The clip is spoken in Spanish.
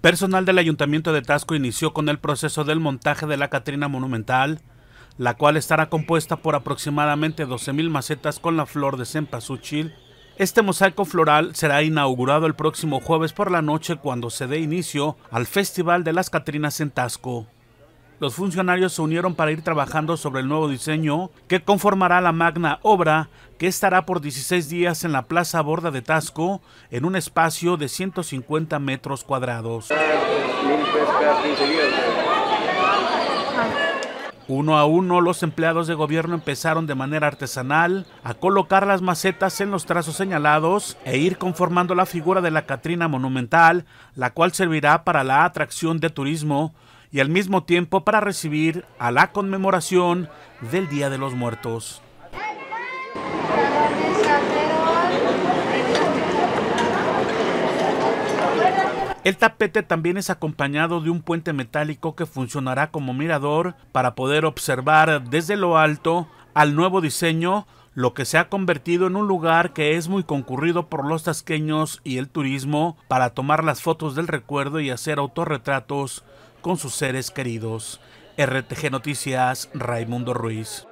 Personal del Ayuntamiento de Tasco inició con el proceso del montaje de la Catrina Monumental, la cual estará compuesta por aproximadamente 12.000 macetas con la flor de cempasúchil. Este mosaico floral será inaugurado el próximo jueves por la noche cuando se dé inicio al Festival de las Catrinas en Tasco los funcionarios se unieron para ir trabajando sobre el nuevo diseño que conformará la magna obra que estará por 16 días en la Plaza Borda de Tasco en un espacio de 150 metros cuadrados. Uno a uno los empleados de gobierno empezaron de manera artesanal a colocar las macetas en los trazos señalados e ir conformando la figura de la Catrina monumental, la cual servirá para la atracción de turismo y al mismo tiempo para recibir a la conmemoración del Día de los Muertos. El tapete también es acompañado de un puente metálico que funcionará como mirador para poder observar desde lo alto al nuevo diseño, lo que se ha convertido en un lugar que es muy concurrido por los tasqueños y el turismo para tomar las fotos del recuerdo y hacer autorretratos con sus seres queridos. RTG Noticias, Raimundo Ruiz.